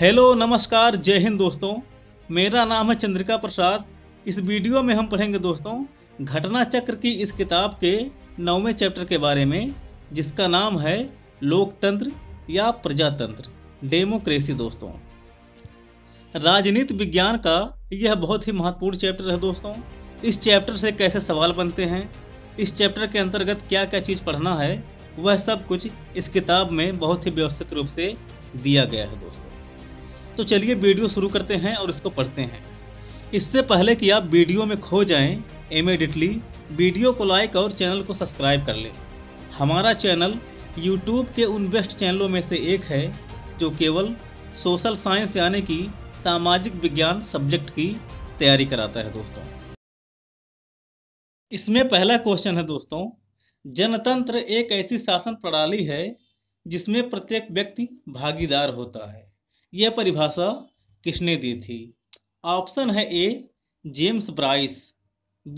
hello नमस्कार जय हिंद दोस्तों मेरा नाम है चंद्रिका प्रसाद इस वीडियो में हम पढ़ेंगे दोस्तों घटना चक्र की इस किताब के नौवें चैप्टर के बारे में जिसका नाम है लोकतंत्र या प्रजातंत्र डेमोक्रेसी दोस्तों राजनीति विज्ञान का यह बहुत ही महत्वपूर्ण चैप्टर है दोस्तों इस चैप्टर से कैसे सवाल बनते हैं इस चैप्टर के अंतर्गत क्या क्या चीज़ पढ़ना है वह सब कुछ इस किताब में बहुत ही व्यवस्थित रूप से दिया गया है दोस्तों तो चलिए वीडियो शुरू करते हैं और इसको पढ़ते हैं इससे पहले कि आप वीडियो में खो जाएं, इमेडिटली वीडियो को लाइक और चैनल को सब्सक्राइब कर लें हमारा चैनल यूट्यूब के उन बेस्ट चैनलों में से एक है जो केवल सोशल साइंस यानी कि सामाजिक विज्ञान सब्जेक्ट की तैयारी कराता है दोस्तों इसमें पहला क्वेश्चन है दोस्तों जनतंत्र एक ऐसी शासन प्रणाली है जिसमें प्रत्येक व्यक्ति भागीदार होता है यह परिभाषा किसने दी थी ऑप्शन है A James Bryce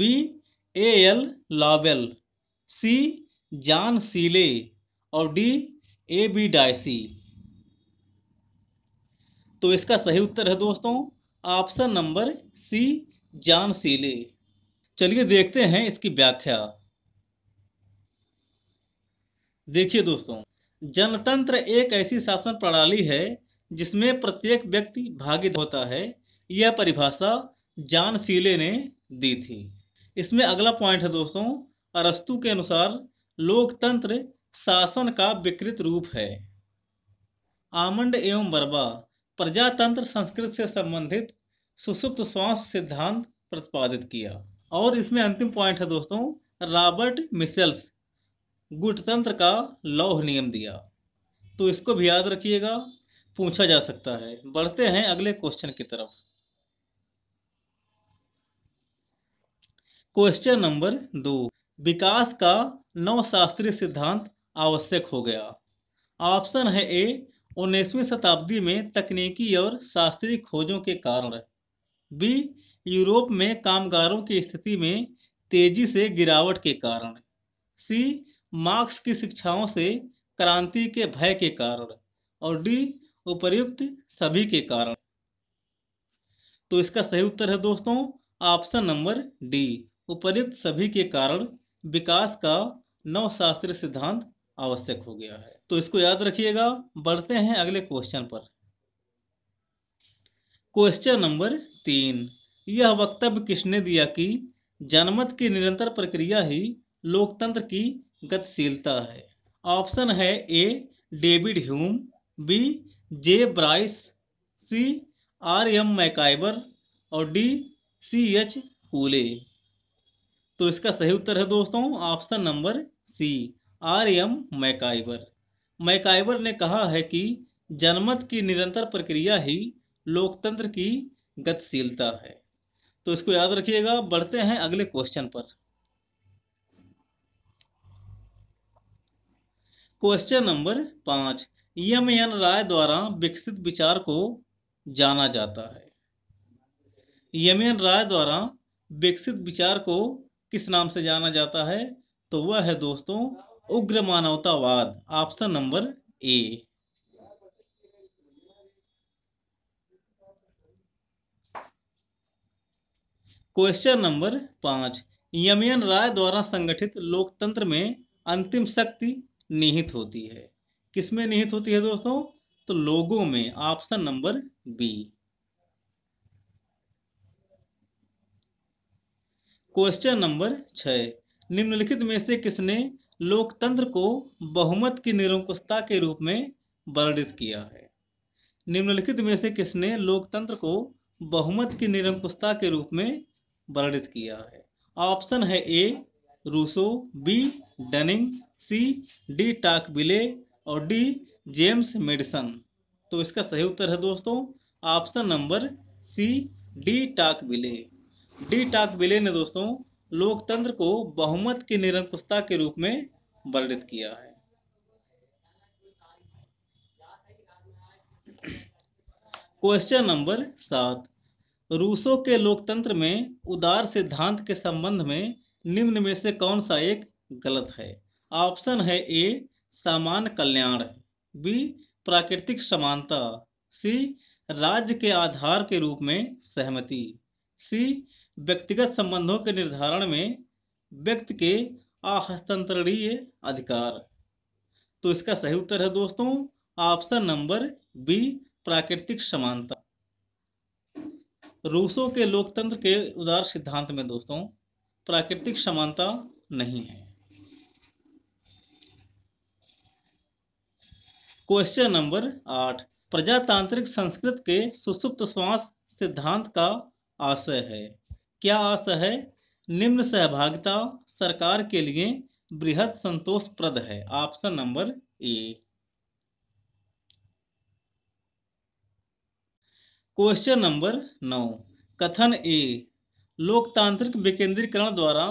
B A L Lowell C John सीले और डी ए बी डायसी तो इसका सही उत्तर है दोस्तों option number C John Seeley चलिए देखते हैं इसकी व्याख्या देखिए दोस्तों जनतंत्र एक ऐसी शासन प्रणाली है जिसमें प्रत्येक व्यक्ति भागीदार होता है यह परिभाषा जान सीले ने दी थी इसमें अगला पॉइंट है दोस्तों अरस्तु के अनुसार लोकतंत्र शासन का विकृत रूप है आमंड एवं बर्बा प्रजातंत्र संस्कृत से संबंधित सुसुप्त श्वास सिद्धांत प्रतिपादित किया और इसमें अंतिम पॉइंट है दोस्तों रॉबर्ट मिसेल्स गुटतंत्र का लौह नियम दिया तो इसको भी याद रखिएगा पूछा जा सकता है बढ़ते हैं अगले क्वेश्चन की तरफ क्वेश्चन नंबर दो विकास का नवशास्त्रीय सिद्धांत आवश्यक हो गया ऑप्शन है ए उन्नीसवीं शताब्दी में तकनीकी और शास्त्रीय खोजों के कारण बी यूरोप में कामगारों की स्थिति में तेजी से गिरावट के कारण सी मार्क्स की शिक्षाओं से क्रांति के भय के कारण और डी उपर्युक्त सभी के कारण तो इसका सही उत्तर है दोस्तों ऑप्शन नंबर डी उपयुक्त सभी के कारण विकास का नव शास्त्रीय सिद्धांत आवश्यक हो गया है तो इसको याद रखिएगा बढ़ते हैं अगले क्वेश्चन पर क्वेश्चन नंबर तीन यह वक्तव्य किसने दिया कि जनमत की निरंतर प्रक्रिया ही लोकतंत्र की गतिशीलता है ऑप्शन है A David Hume B J Bryce C R M MacIver और डी सी एच कूले तो इसका सही उत्तर है दोस्तों option number C R M MacIver MacIver ने कहा है कि जनमत की निरंतर प्रक्रिया ही लोकतंत्र की गतिशीलता है तो इसको याद रखिएगा बढ़ते हैं अगले क्वेश्चन पर क्वेश्चन नंबर पाँच एम e एन राय द्वारा विकसित विचार को जाना जाता है एम e एन राय द्वारा विकसित विचार को किस नाम से जाना जाता है तो वह है दोस्तों उग्र मानवतावाद option number A question number पांच यमयन राय द्वारा संगठित लोकतंत्र में अंतिम शक्ति निहित होती है किस में निहित होती है दोस्तों तो लोगों में option number B question number छ निम्नलिखित में से किसने लोकतंत्र को बहुमत की निरंकुशता के रूप में वर्णित किया है निम्नलिखित में से किसने लोकतंत्र को बहुमत की निरंकुशता के रूप में वर्णित किया है ऑप्शन है A Rousseau B Dunning C de Tocqueville और डी जेम्स मेडिसन तो इसका सही उत्तर है दोस्तों option number C de Tocqueville de टाक बिले ने दोस्तों लोकतंत्र को बहुमत की निरंकुशता के रूप में वर्णित किया है क्वेश्चन नंबर सात रूसों के लोकतंत्र में उदार सिद्धांत के संबंध में निम्न में से कौन सा एक गलत है ऑप्शन है ए सामान्य कल्याण बी प्राकृतिक समानता सी राज्य के आधार के रूप में सहमति सी व्यक्तिगत संबंधों के निर्धारण में व्यक्ति के अहस्तांतरणीय अधिकार तो इसका सही उत्तर है दोस्तों ऑप्शन नंबर बी प्राकृतिक समानता रूसों के लोकतंत्र के उदार सिद्धांत में दोस्तों प्राकृतिक समानता नहीं है क्वेश्चन नंबर आठ प्रजातांत्रिक संस्कृत के सुसुप्त श्वास सिद्धांत का आशय है क्या आशय है निम्न सहभागिता सरकार के लिए बृहद संतोषप्रद है option number A question number नौ कथन ए लोकतांत्रिक विकेंद्रीकरण द्वारा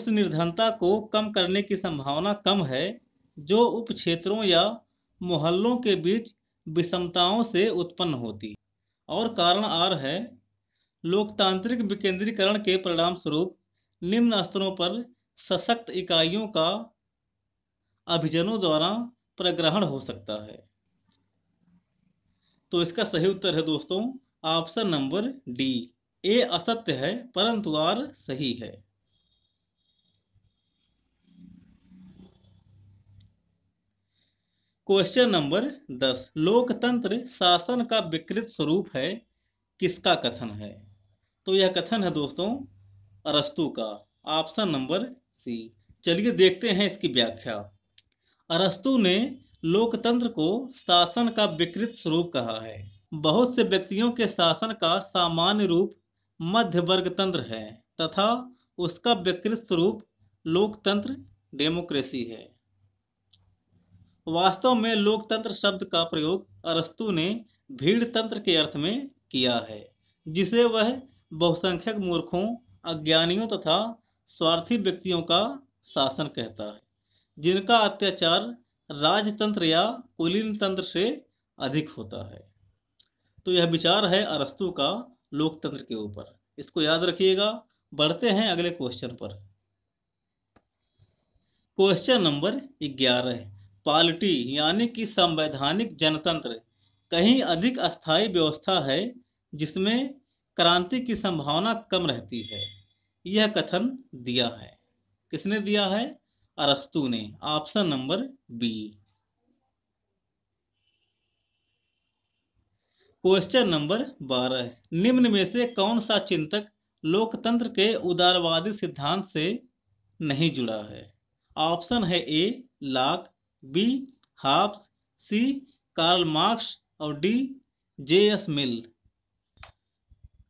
उस निर्धनता को कम करने की संभावना कम है जो उप क्षेत्रों या मोहल्लों के बीच विषमताओं से उत्पन्न होती और कारण आर है लोकतांत्रिक विकेंद्रीकरण के परिणाम स्वरूप निम्न स्तरों पर सशक्त इकाइयों का अभिजनों द्वारा प्रग्रहण हो सकता है तो इसका सही उत्तर है दोस्तों ऑप्शन नंबर डी ए असत्य है परंतु आर सही है क्वेश्चन नंबर दस लोकतंत्र शासन का विकृत स्वरूप है किसका कथन है तो यह कथन है दोस्तों अरस्तु का ऑप्शन नंबर सी चलिए देखते हैं इसकी व्याख्या अरस्तु ने लोकतंत्र को शासन का विकृत स्वरूप कहा है बहुत से व्यक्तियों के शासन का सामान्य रूप मध्य वर्ग तंत्र है तथा उसका विकृत स्वरूप लोकतंत्र डेमोक्रेसी है वास्तव में लोकतंत्र शब्द का प्रयोग अरस्तु ने भीड़ तंत्र के अर्थ में किया है जिसे वह बहुसंख्यक मूर्खों अज्ञानियों तथा स्वार्थी व्यक्तियों का शासन कहता है जिनका अत्याचार राजतंत्र या कुलीन तंत्र से अधिक होता है तो यह विचार है अरस्तु का लोकतंत्र के ऊपर इसको याद रखिएगा बढ़ते हैं अगले क्वेश्चन पर क्वेश्चन नंबर ग्यारह पॉलिटी यानी कि संवैधानिक जनतंत्र कहीं अधिक अस्थायी व्यवस्था है जिसमें क्रांति की संभावना कम रहती है यह कथन दिया है किसने दिया है अरस्तु ने option number B question number बारह निम्न में से कौन सा चिंतक लोकतंत्र के उदारवादी सिद्धांत से नहीं जुड़ा है ऑप्शन है A Locke B Hobbes C Karl Marx और डी जे एस मिल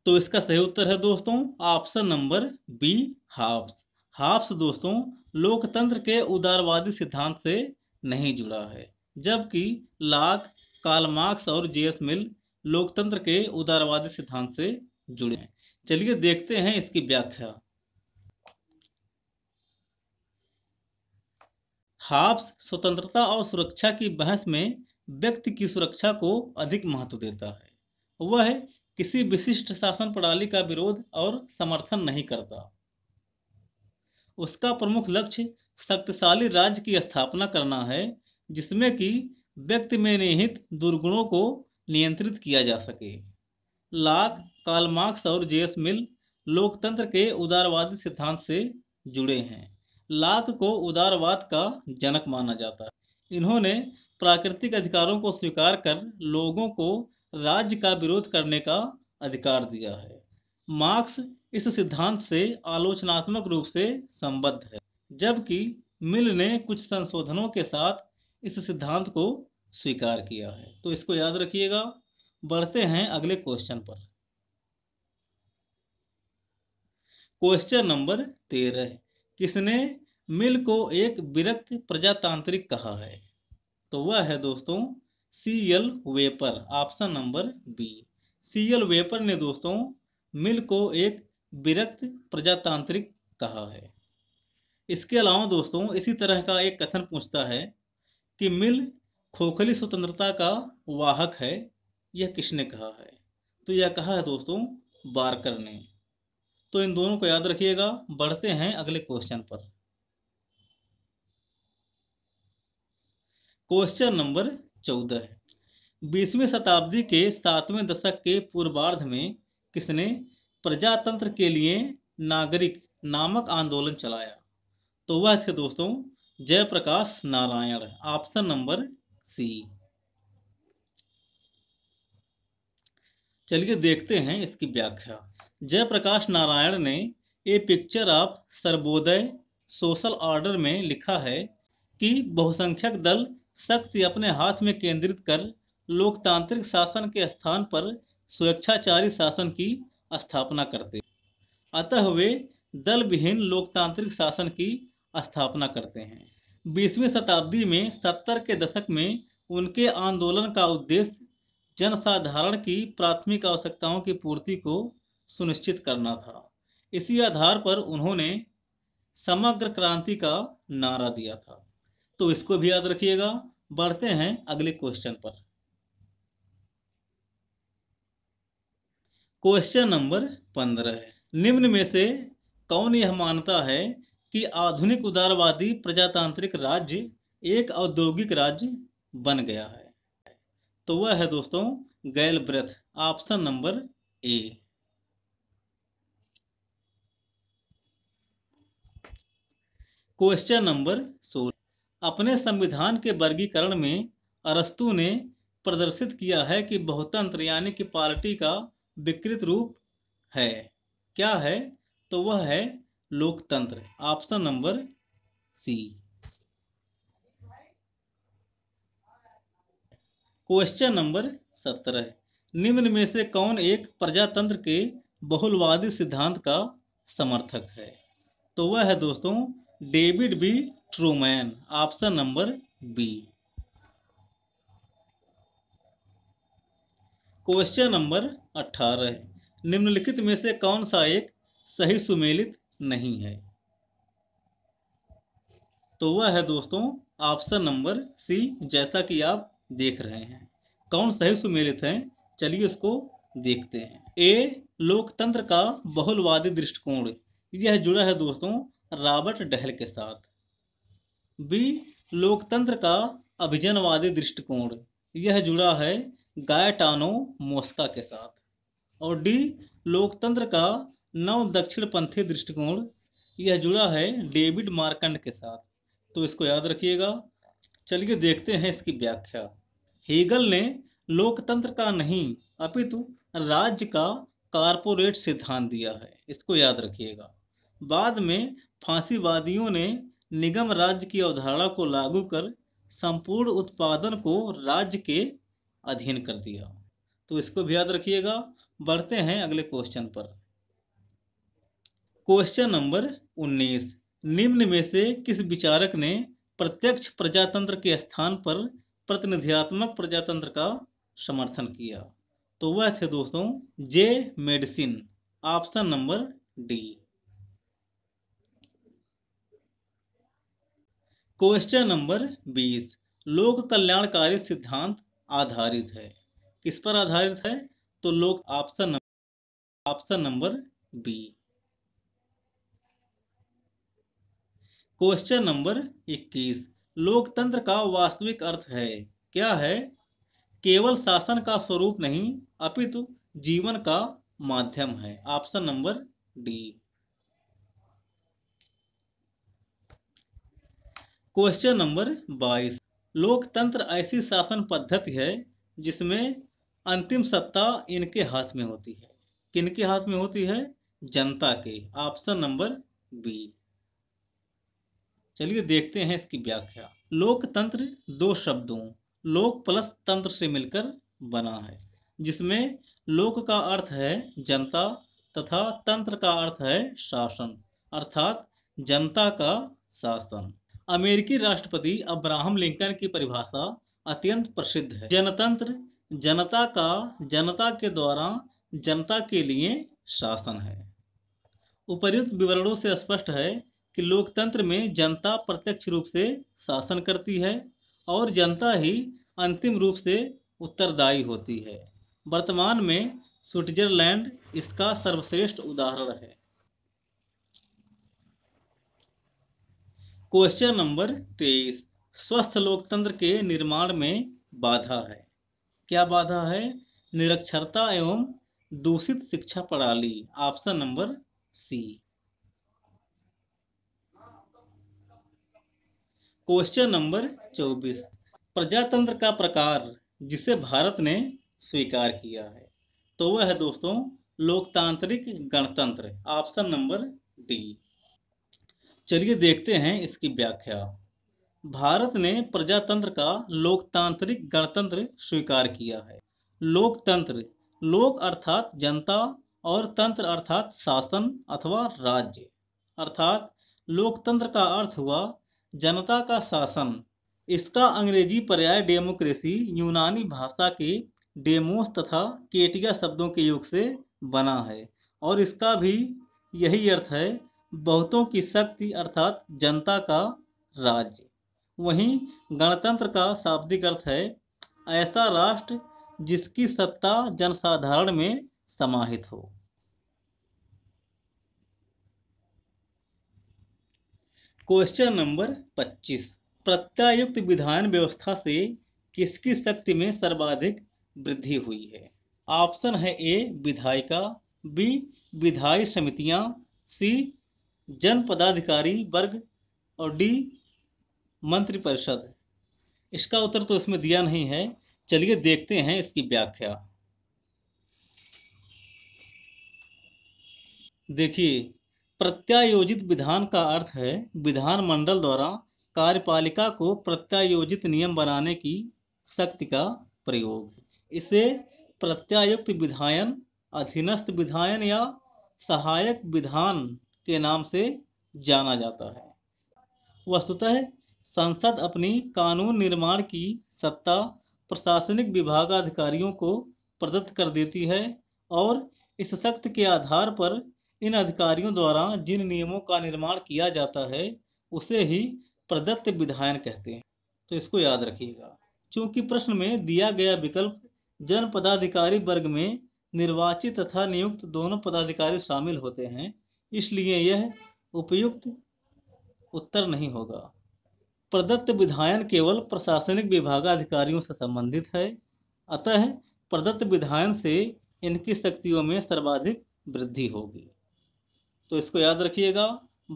तो इसका सही उत्तर है दोस्तों option number B Hobbes Hobbes दोस्तों लोकतंत्र के उदारवादी सिद्धांत से नहीं जुड़ा है जबकि लाक कार्ल मार्क्स और जे एस मिल लोकतंत्र के उदारवादी सिद्धांत से जुड़े हैं चलिए देखते हैं इसकी व्याख्या हाब्स स्वतंत्रता और सुरक्षा की बहस में व्यक्ति की सुरक्षा को अधिक महत्व देता है वह किसी विशिष्ट शासन प्रणाली का विरोध और समर्थन नहीं करता उसका प्रमुख लक्ष्य शक्तिशाली राज्य की स्थापना करना है जिसमें कि व्यक्ति में निहित दुर्गुणों को नियंत्रित किया जा सके लाक कालमार्क्स और जेएस मिल लोकतंत्र के उदारवादी सिद्धांत से जुड़े हैं लाक को उदारवाद का जनक माना जाता है इन्होंने प्राकृतिक अधिकारों को स्वीकार कर लोगों को राज्य का विरोध करने का अधिकार दिया है मार्क्स इस सिद्धांत से आलोचनात्मक रूप से संबद्ध है जबकि मिल ने कुछ संशोधनों के साथ इस सिद्धांत को स्वीकार किया है तो इसको याद रखिएगा बढ़ते हैं अगले क्वेश्चन पर क्वेश्चन नंबर तेरह किसने मिल को एक विरक्त प्रजातांत्रिक कहा है तो वह है दोस्तों C L Wayper option number B C L Wayper ने दोस्तों मिल को एक विरक्त प्रजातांत्रिक कहा है इसके अलावा दोस्तों इसी तरह का एक कथन पूछता है कि मिल खोखली स्वतंत्रता का वाहक है यह किसने कहा है तो यह कहा है दोस्तों बारकर ने तो इन दोनों को याद रखिएगा बढ़ते हैं अगले क्वेश्चन पर क्वेश्चन नंबर चौदह बीसवीं शताब्दी के सातवें दशक के पूर्वार्ध में किसने प्रजातंत्र के लिए नागरिक नामक आंदोलन चलाया तो वह थे दोस्तों Jayaprakash Narayan option number C चलिए देखते हैं इसकी व्याख्या जयप्रकाश नारायण ने A picture of Sarvodaya social order में लिखा है कि बहुसंख्यक दल शक्ति अपने हाथ में केंद्रित कर लोकतांत्रिक शासन के स्थान पर स्वेच्छाचारी शासन की स्थापना करते अतः वे दल विहीन लोकतांत्रिक शासन की स्थापना करते हैं बीसवीं शताब्दी में सत्तर के दशक में उनके आंदोलन का उद्देश्य जनसाधारण की प्राथमिक आवश्यकताओं की पूर्ति को सुनिश्चित करना था इसी आधार पर उन्होंने समग्र क्रांति का नारा दिया था तो इसको भी याद रखिएगा बढ़ते हैं अगले क्वेश्चन पर क्वेश्चन नंबर पंद्रह निम्न में से कौन यह मानता है कि आधुनिक उदारवादी प्रजातांत्रिक राज्य एक औद्योगिक राज्य बन गया है तो वह है दोस्तों Galbraith option number A question number सोलह अपने संविधान के वर्गीकरण में अरस्तु ने प्रदर्शित किया है कि बहुतंत्र यानी कि पार्टी का विकृत रूप है क्या है तो वह है लोकतंत्र option number C question number सत्रह निम्न में से कौन एक प्रजातंत्र के बहुलवादी सिद्धांत का समर्थक है तो वह है दोस्तों David B Truman option number B question number अठारह निम्नलिखित में से कौन सा एक सही सुमेलित नहीं है तो वह है दोस्तों ऑप्शन नंबर सी जैसा कि आप देख रहे हैं कौन सही सुमेलित है चलिए इसको देखते हैं ए लोकतंत्र का बहुलवादी दृष्टिकोण यह जुड़ा है दोस्तों रॉबर्ट डहल के साथ बी लोकतंत्र का अभिजनवादी दृष्टिकोण यह जुड़ा है गायटानो मोस्का के साथ और डी लोकतंत्र का नव दक्षिण पंथी दृष्टिकोण यह जुड़ा है डेविड मार्कंड के साथ तो इसको याद रखिएगा चलिए देखते हैं इसकी व्याख्या हीगल ने लोकतंत्र का नहीं अपितु राज्य का कारपोरेट सिद्धांत दिया है इसको याद रखिएगा बाद में फांसीवादियों ने निगम राज्य की अवधारणा को लागू कर संपूर्ण उत्पादन को राज्य के अधीन कर दिया तो इसको भी याद रखिएगा बढ़ते हैं अगले क्वेश्चन पर क्वेश्चन नंबर 19 निम्न में से किस विचारक ने प्रत्यक्ष प्रजातंत्र के स्थान पर प्रतिनिधियात्मक प्रजातंत्र का समर्थन किया तो वह थे दोस्तों J Madison option number D question number बीस लोक कल्याणकारी सिद्धांत आधारित है किस पर आधारित है तो लोक option option number B question number इक्कीस लोकतंत्र का वास्तविक अर्थ है क्या है केवल शासन का स्वरूप नहीं अपितु जीवन का माध्यम है option number D question number बाईस लोकतंत्र ऐसी शासन पद्धति है जिसमें अंतिम सत्ता इनके हाथ में होती है किनके हाथ में होती है जनता के ऑप्शन नंबर बी चलिए देखते हैं इसकी व्याख्या लोकतंत्र दो शब्दों लोक प्लस तंत्र से मिलकर बना है जिसमें लोक का अर्थ है जनता तथा तंत्र का अर्थ है शासन अर्थात जनता का शासन अमेरिकी राष्ट्रपति अब्राहम लिंकन की परिभाषा अत्यंत प्रसिद्ध है जनतंत्र जनता का जनता के द्वारा जनता के लिए शासन है उपर्युक्त विवरणों से स्पष्ट है कि लोकतंत्र में जनता प्रत्यक्ष रूप से शासन करती है और जनता ही अंतिम रूप से उत्तरदायी होती है वर्तमान में स्विट्जरलैंड इसका सर्वश्रेष्ठ उदाहरण है क्वेश्चन नंबर तेईस स्वस्थ लोकतंत्र के निर्माण में बाधा है क्या बाधा है निरक्षरता एवं दूषित शिक्षा प्रणाली option number C question number चौबीस प्रजातंत्र का प्रकार जिसे भारत ने स्वीकार किया है तो वह है दोस्तों लोकतांत्रिक गणतंत्र ऑप्शन नंबर डी चलिए देखते हैं इसकी व्याख्या भारत ने प्रजातंत्र का लोकतांत्रिक गणतंत्र स्वीकार किया है लोकतंत्र लोक अर्थात जनता और तंत्र अर्थात शासन अथवा राज्य अर्थात लोकतंत्र का अर्थ हुआ जनता का शासन इसका अंग्रेजी पर्याय डेमोक्रेसी यूनानी भाषा के डेमोस तथा केटिया शब्दों के योग से बना है और इसका भी यही अर्थ है बहुतों की शक्ति अर्थात जनता का राज्य वहीं गणतंत्र का शाब्दिक अर्थ है ऐसा राष्ट्र जिसकी सत्ता जनसाधारण में समाहित हो क्वेश्चन नंबर 25 प्रत्यायुक्त विधान व्यवस्था से किसकी शक्ति में सर्वाधिक वृद्धि हुई है ऑप्शन है ए विधायिका बी विधायी समितियां सी जन पदाधिकारी वर्ग और डी मंत्रिपरिषद इसका उत्तर तो इसमें दिया नहीं है चलिए देखते हैं इसकी व्याख्या देखिए प्रत्यायोजित विधान का अर्थ है विधानमंडल द्वारा कार्यपालिका को प्रत्यायोजित नियम बनाने की शक्ति का प्रयोग इसे प्रत्यायुक्त विधायन अधीनस्थ विधायन या सहायक विधान के नाम से जाना जाता है वस्तुतः संसद अपनी कानून निर्माण की सत्ता प्रशासनिक विभागाधिकारियों को प्रदत्त कर देती है और इस सख्त के आधार पर इन अधिकारियों द्वारा जिन नियमों का निर्माण किया जाता है उसे ही प्रदत्त विधायन कहते हैं तो इसको याद रखिएगा चूंकि प्रश्न में दिया गया विकल्प जन पदाधिकारी वर्ग में निर्वाचित तथा नियुक्त दोनों पदाधिकारी शामिल होते हैं इसलिए यह उपयुक्त उत्तर नहीं होगा प्रदत्त विधायन केवल प्रशासनिक विभाग अधिकारियों से संबंधित है अतः प्रदत्त विधायन से इनकी शक्तियों में सर्वाधिक वृद्धि होगी तो इसको याद रखिएगा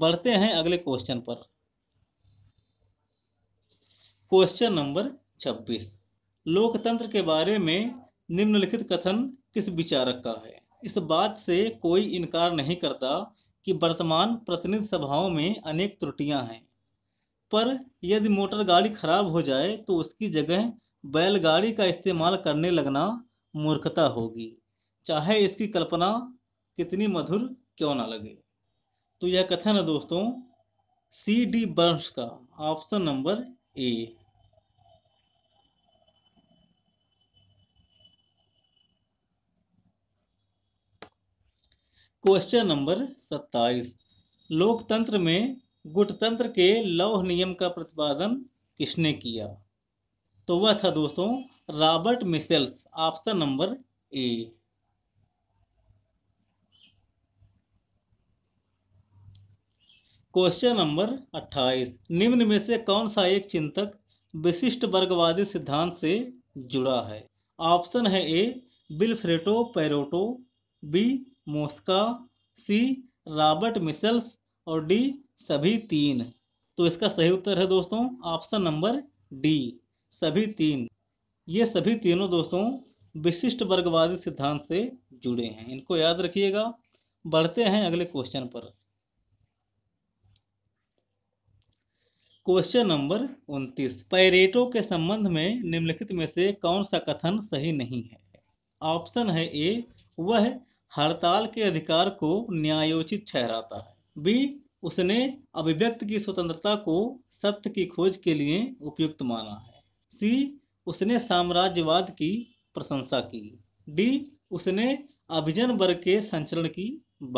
बढ़ते हैं अगले क्वेश्चन पर क्वेश्चन नंबर 26 लोकतंत्र के बारे में निम्नलिखित कथन किस विचारक का है इस बात से कोई इनकार नहीं करता कि वर्तमान प्रतिनिधि सभाओं में अनेक त्रुटियां हैं पर यदि मोटर गाड़ी खराब हो जाए तो उसकी जगह बैलगाड़ी का इस्तेमाल करने लगना मूर्खता होगी चाहे इसकी कल्पना कितनी मधुर क्यों ना लगे तो यह कथन है दोस्तों सी डी बर्न्स का option number A question number सत्ताईस लोकतंत्र में गुटतंत्र के लौह नियम का प्रतिपादन किसने किया तो वह था दोस्तों Robert Michels option number A question number अट्ठाईस निम्न में से कौन सा एक चिंतक विशिष्ट वर्गवादी सिद्धांत से जुड़ा है ऑप्शन है A Vilfredo Pareto B Mosca C Robert Michels और डी सभी तीन तो इसका सही उत्तर है दोस्तों ऑप्शन नंबर डी सभी तीन ये सभी तीनों दोस्तों विशिष्ट वर्गवादी सिद्धांत से जुड़े हैं इनको याद रखिएगा बढ़ते हैं अगले क्वेश्चन पर क्वेश्चन नंबर उनतीस पैरेटो के संबंध में निम्नलिखित में से कौन सा कथन सही नहीं है ऑप्शन है ए वह हड़ताल के अधिकार को न्यायोचित ठहराता है बी उसने अभिव्यक्त की स्वतंत्रता को सत्य की खोज के लिए उपयुक्त माना है सी उसने साम्राज्यवाद की प्रशंसा की डी उसने अभिजन वर्ग के संचरण की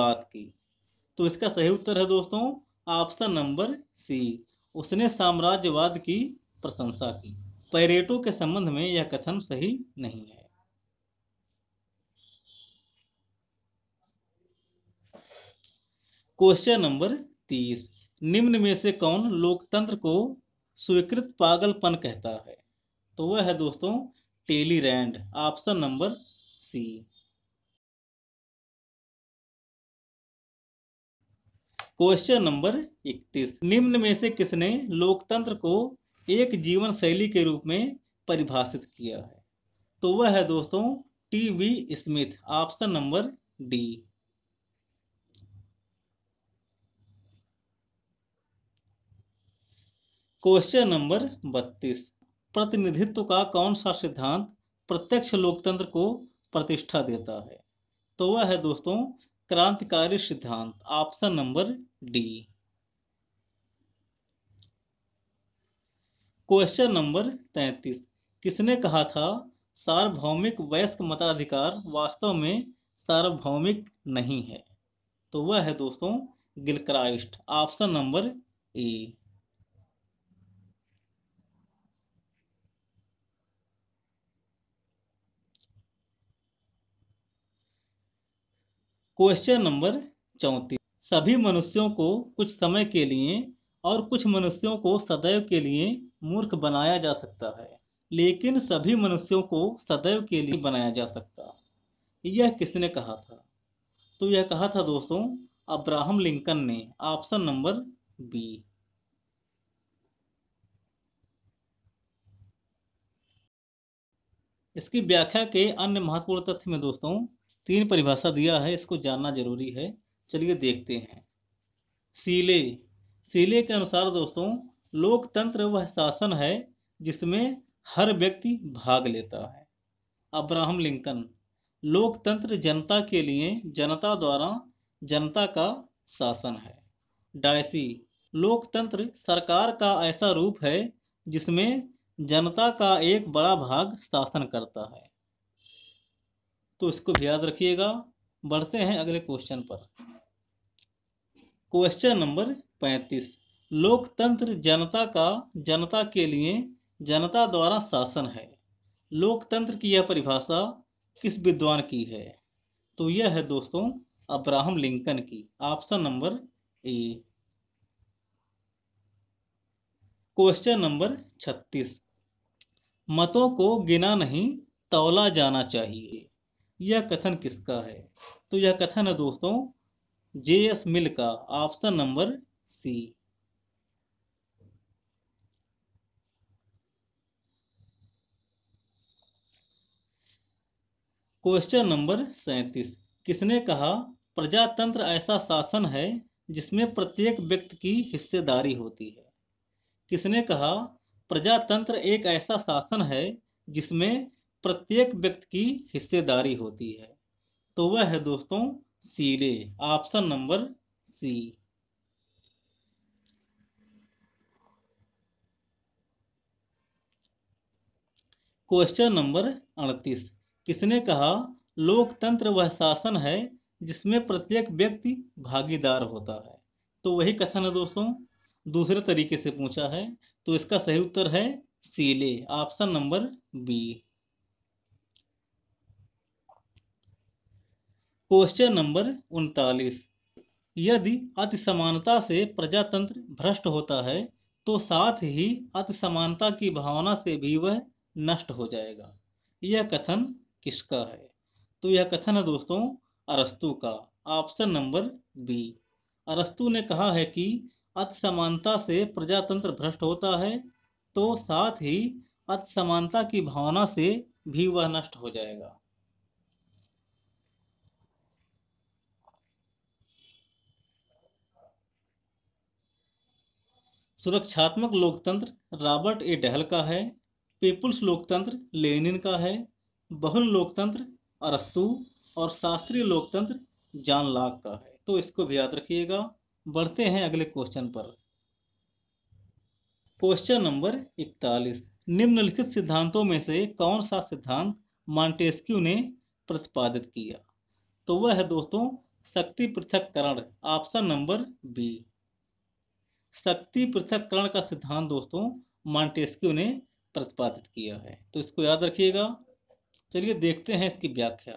बात की तो इसका सही उत्तर है दोस्तों ऑप्शन नंबर सी उसने साम्राज्यवाद की प्रशंसा की पैरेटो के संबंध में यह कथन सही नहीं है क्वेश्चन नंबर तीस निम्न में से कौन लोकतंत्र को स्वीकृत पागलपन कहता है तो वह है दोस्तों Talleyrand option number C question number इकतीस निम्न में से किसने लोकतंत्र को एक जीवन शैली के रूप में परिभाषित किया है तो वह है दोस्तों T V Smith option number D question number बत्तीस प्रतिनिधित्व का कौन सा सिद्धांत प्रत्यक्ष लोकतंत्र को प्रतिष्ठा देता है तो वह है दोस्तों क्रांतिकारी सिद्धांत option number D question number तैतीस किसने कहा था सार्वभौमिक वयस्क मताधिकार वास्तव में सार्वभौमिक नहीं है तो वह है दोस्तों Gilchrist option number A question number चौंतीस सभी मनुष्यों को कुछ समय के लिए और कुछ मनुष्यों को सदैव के लिए मूर्ख बनाया जा सकता है लेकिन सभी मनुष्यों को सदैव के लिए बनाया जा सकता है यह किसने कहा था तो यह कहा था दोस्तों अब्राहम लिंकन ने ऑप्शन नंबर बी इसकी व्याख्या के अन्य महत्वपूर्ण तथ्य में दोस्तों तीन परिभाषा दिया है इसको जानना जरूरी है चलिए देखते हैं सीले सीले के अनुसार दोस्तों लोकतंत्र वह शासन है जिसमें हर व्यक्ति भाग लेता है अब्राहम लिंकन लोकतंत्र जनता के लिए जनता द्वारा जनता का शासन है डायसी लोकतंत्र सरकार का ऐसा रूप है जिसमें जनता का एक बड़ा भाग शासन करता है तो इसको भी याद रखिएगा बढ़ते हैं अगले क्वेश्चन पर क्वेश्चन नंबर पैंतीस लोकतंत्र जनता का जनता के लिए जनता द्वारा शासन है लोकतंत्र की यह परिभाषा किस विद्वान की है तो यह है दोस्तों अब्राहम लिंकन की option number A question number छत्तीस मतों को गिना नहीं तौला जाना चाहिए यह कथन किसका है तो यह कथन है दोस्तों जे एस मिल का option number C question number सैंतीस किसने कहा प्रजातंत्र ऐसा शासन है जिसमें प्रत्येक व्यक्ति की हिस्सेदारी होती है किसने कहा प्रजातंत्र एक ऐसा शासन है जिसमें प्रत्येक व्यक्ति की हिस्सेदारी होती है तो वह है दोस्तों Seeley option number C question number अड़तीस किसने कहा लोकतंत्र वह शासन है जिसमें प्रत्येक व्यक्ति भागीदार होता है तो वही कथन है दोस्तों दूसरे तरीके से पूछा है तो इसका सही उत्तर है Seeley option number B question number उनतालीस यदि अति समानता से प्रजातंत्र भ्रष्ट होता है तो साथ ही अति समानता की भावना से भी वह नष्ट हो जाएगा यह कथन किसका है तो यह कथन है दोस्तों अरस्तु का ऑप्शन नंबर बी अरस्तु ने कहा है कि अति समानता से प्रजातंत्र भ्रष्ट होता है तो साथ ही अति समानता की भावना से भी वह नष्ट हो जाएगा सुरक्षात्मक लोकतंत्र रॉबर्ट ए डहल का है पीपुल्स लोकतंत्र लेनिन का है बहुल लोकतंत्र अरस्तु और शास्त्रीय लोकतंत्र जान लाख का है तो इसको भी याद रखिएगा बढ़ते हैं अगले क्वेश्चन पर क्वेश्चन नंबर इकतालीस निम्नलिखित सिद्धांतों में से कौन सा सिद्धांत मॉन्टेस्क्यू ने प्रतिपादित किया तो वह है दोस्तों शक्ति पृथककरण ऑप्शन नंबर बी शक्ति पृथककरण का सिद्धांत दोस्तों मॉन्टेस्क्यू ने प्रतिपादित किया है तो इसको याद रखिएगा चलिए देखते हैं इसकी व्याख्या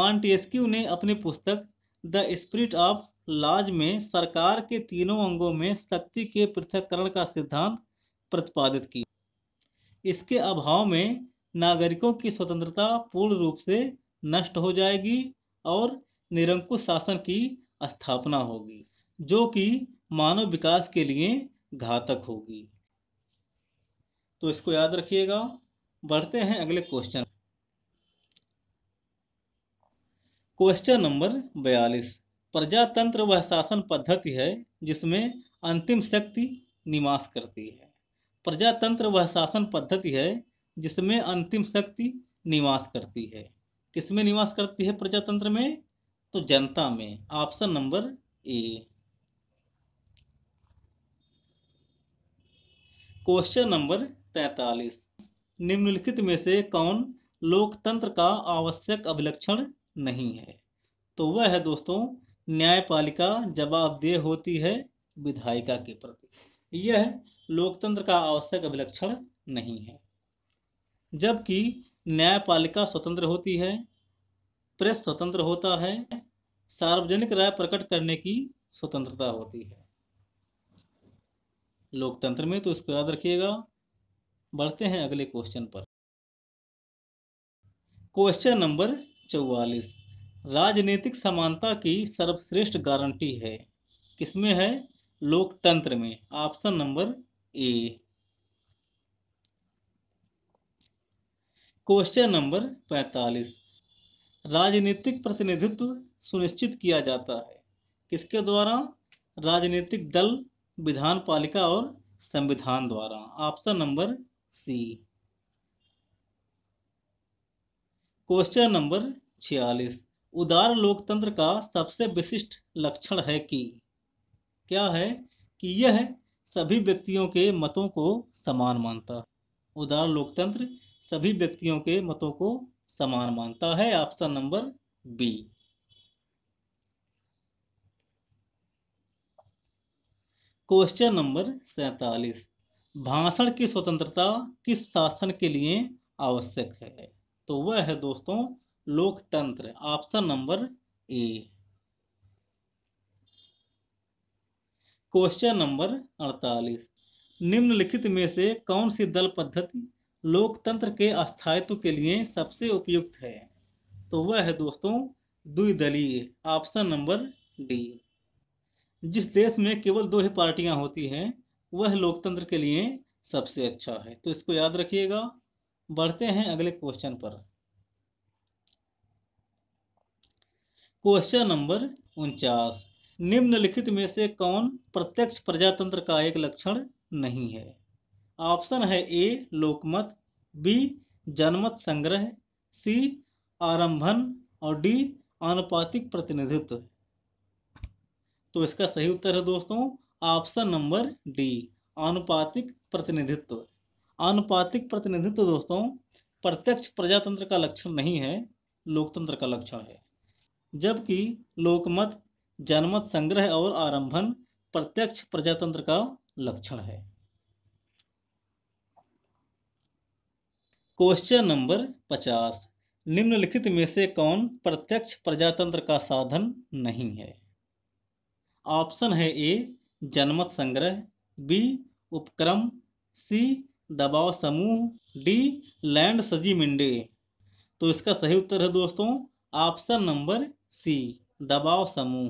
मॉन्टेस्क्यू ने अपनी पुस्तक द स्पिरिट ऑफ लाज में सरकार के तीनों अंगों में शक्ति के पृथककरण का सिद्धांत प्रतिपादित किया इसके अभाव में नागरिकों की स्वतंत्रता पूर्ण रूप से नष्ट हो जाएगी और निरंकुश शासन की स्थापना होगी जो कि मानव विकास के लिए घातक होगी तो इसको याद रखिएगा बढ़ते हैं अगले क्वेश्चन क्वेश्चन नंबर बयालीस प्रजातंत्र वह शासन पद्धति है जिसमें अंतिम शक्ति निवास करती है प्रजातंत्र वह शासन पद्धति है जिसमें अंतिम शक्ति निवास करती है किसमें निवास करती है प्रजातंत्र में तो जनता में option number A question number तैतालीस निम्नलिखित में से कौन लोकतंत्र का आवश्यक अभिलक्षण नहीं है तो वह है दोस्तों न्यायपालिका जवाबदेह होती है विधायिका के प्रति यह लोकतंत्र का आवश्यक अभिलक्षण नहीं है जबकि न्यायपालिका स्वतंत्र होती है प्रेस स्वतंत्र होता है सार्वजनिक राय प्रकट करने की स्वतंत्रता होती है लोकतंत्र में तो इसको याद रखिएगा बढ़ते हैं अगले क्वेश्चन पर क्वेश्चन नंबर चौवालीस राजनीतिक समानता की सर्वश्रेष्ठ गारंटी है किसमें है लोकतंत्र में option number A question number पैतालीस राजनीतिक प्रतिनिधित्व सुनिश्चित किया जाता है किसके द्वारा राजनीतिक दल विधान पालिका और संविधान द्वारा option number C question number छियालीस उदार लोकतंत्र का सबसे विशिष्ट लक्षण है कि क्या है कि यह सभी व्यक्तियों के मतों को समान मानता उदार लोकतंत्र सभी व्यक्तियों के मतों को समान मानता है option number B question number सैतालीस भाषण की स्वतंत्रता किस शासन के लिए आवश्यक है तो वह है दोस्तों लोकतंत्र option number A question number अड़तालीस निम्नलिखित में से कौन सी दल पद्धति लोकतंत्र के अस्थायित्व के लिए सबसे उपयुक्त है तो वह है दोस्तों द्विदलीय ऑप्शन नंबर डी जिस देश में केवल दो ही पार्टियां होती हैं वह लोकतंत्र के लिए सबसे अच्छा है तो इसको याद रखिएगा बढ़ते हैं अगले क्वेश्चन पर क्वेश्चन नंबर उनचास निम्नलिखित में से कौन प्रत्यक्ष प्रजातंत्र का एक लक्षण नहीं है ऑप्शन है ए लोकमत बी जनमत संग्रह सी आरंभन और डी आनुपातिक प्रतिनिधित्व तो इसका सही उत्तर है दोस्तों ऑप्शन नंबर डी आनुपातिक प्रतिनिधित्व आनुपातिक प्रतिनिधित्व दोस्तों प्रत्यक्ष प्रजातंत्र का लक्षण नहीं है लोकतंत्र का लक्षण है जबकि लोकमत जनमत संग्रह और आरंभन प्रत्यक्ष प्रजातंत्र का लक्षण है क्वेश्चन नंबर पचास निम्नलिखित में से कौन प्रत्यक्ष प्रजातंत्र का साधन नहीं है ऑप्शन है ए जनमत संग्रह बी उपक्रम सी दबाव समूह डी लैंड सजी मिंडे तो इसका सही उत्तर है दोस्तों ऑप्शन नंबर सी दबाव समूह